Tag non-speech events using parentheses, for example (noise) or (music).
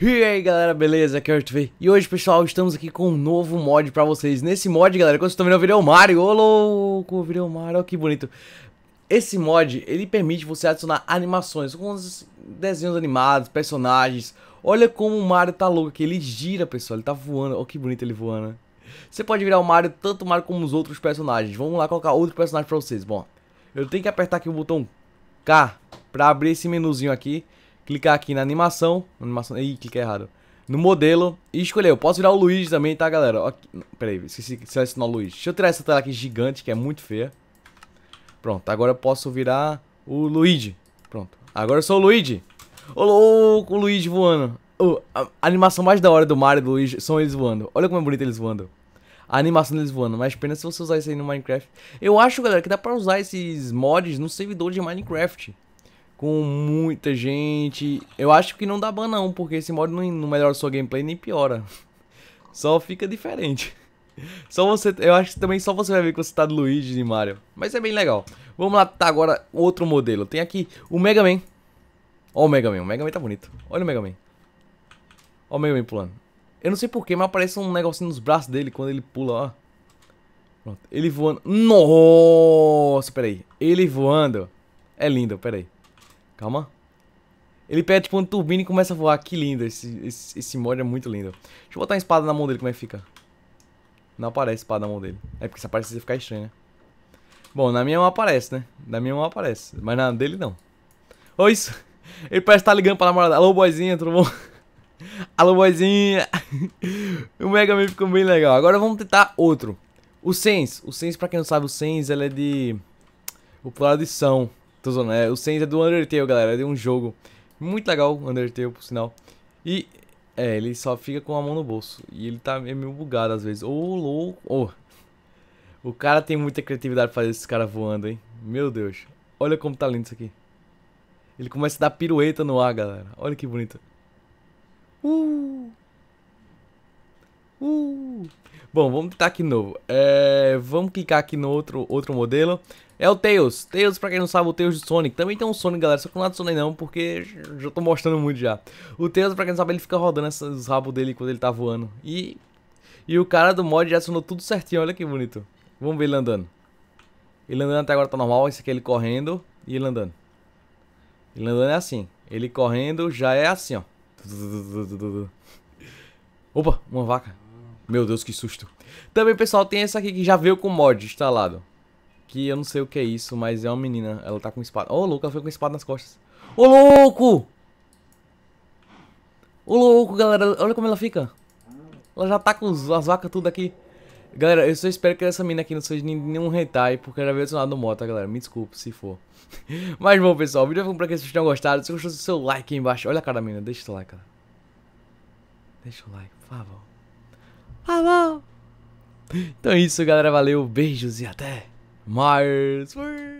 E aí galera, beleza? Aqui é o TV. E hoje, pessoal, estamos aqui com um novo mod pra vocês. Nesse mod, galera, quando vocês estão vendo, eu é virei o Mario. Ô louco, virei o Mario, olha que bonito. Esse mod, ele permite você adicionar animações, com desenhos animados, personagens. Olha como o Mario tá louco aqui, ele gira, pessoal, ele tá voando. Olha que bonito ele voando, né? Você pode virar o Mario, tanto o Mario como os outros personagens. Vamos lá colocar outro personagem pra vocês. Bom, eu tenho que apertar aqui o botão K pra abrir esse menuzinho aqui clicar aqui na animação, animação, ih, cliquei errado, no modelo e escolher. Eu posso virar o Luigi também, tá, galera? Aqui, aí, esqueci de selecionar o Luigi. Deixa eu tirar essa tela aqui gigante, que é muito feia. Pronto, agora eu posso virar o Luigi. Pronto, agora eu sou o Luigi. Ô, louco, o Luigi voando. Oh, a animação mais da hora do Mario e do Luigi são eles voando. Olha como é bonito eles voando. A animação deles voando, mas pena se você usar isso aí no Minecraft. Eu acho, galera, que dá pra usar esses mods no servidor de Minecraft com muita gente. Eu acho que não dá ban não, porque esse modo não, não melhora sua gameplay nem piora. (laughs) Só fica diferente. (laughs) Só você, eu acho que também só você vai ver que você tá do Luigi e Mario. Mas é bem legal. Vamos lá, tá agora outro modelo. Tem aqui o Mega Man. Ó o Mega Man, o Mega Man tá bonito. Olha o Mega Man. Ó o Mega Man pulando. Eu não sei porquê, mas aparece um negocinho nos braços dele quando ele pula, ó. Pronto, ele voando. Nossa, peraí. Ele voando. É lindo, peraí. Calma. Ele pega tipo uma turbina e começa a voar. Que lindo. Esse, esse, esse mod é muito lindo. Deixa eu botar a espada na mão dele. Como é que fica? Não aparece a espada na mão dele. É porque se aparecer ia ficar estranho, né? Bom, na minha mão aparece, né? Na minha mão aparece. Mas na dele não. Oi. isso. Ele parece estar tá ligando pra namorada. Alô, boizinha, tudo bom? (laughs) Alô, boizinha. (laughs) o Mega Man ficou bem legal. Agora vamos tentar outro. O Sens. O Sens, pra quem não sabe, o Sens, ele é de... O plural de São. Tô zoando, é, o Sense é do Undertale, galera, é de um jogo muito legal, Undertale, por sinal. E, é, ele só fica com a mão no bolso, e ele tá é meio bugado às vezes. Ô, oh, louco, oh. O cara tem muita criatividade pra fazer esse cara voando, hein? Meu Deus. Olha como tá lindo isso aqui. Ele começa a dar pirueta no ar, galera. Olha que bonito. Uh! Uh! Bom, vamos tentar aqui de novo. É, vamos clicar aqui no outro, outro modelo. É o Tails. Tails, pra quem não sabe, o Tails de Sonic. Também tem um Sonic, galera, só que não é do Sonic não, porque já tô mostrando muito já. O Tails, pra quem não sabe, ele fica rodando esses rabos dele quando ele tá voando. E, e o cara do mod já acionou tudo certinho, olha que bonito. Vamos ver ele andando. Ele andando até agora tá normal, esse aqui é ele correndo e ele andando. Ele andando é assim. Ele correndo já é assim, ó. (laughs) Opa, uma vaca. Meu Deus, que susto. Também, pessoal, tem essa aqui que já veio com mod instalado. Que eu não sei o que é isso, mas é uma menina. Ela tá com espada. Ô, oh, louco, ela foi com espada nas costas. Ô, oh, louco! Ô, oh, louco, galera. Olha como ela fica. Ela já tá com as vacas tudo aqui. Galera, eu só espero que essa mina aqui não seja nenhum hentai, porque ela veio adicionada no moto, tá, galera? Me desculpe se for. (laughs) mas bom, pessoal, o vídeo foi é pra que vocês tenham gostado. Se gostou, seu like aí embaixo. Olha a cara da mina, deixa o like, cara. Deixa o like, por favor. Então é isso, galera. Valeu, beijos e até mais.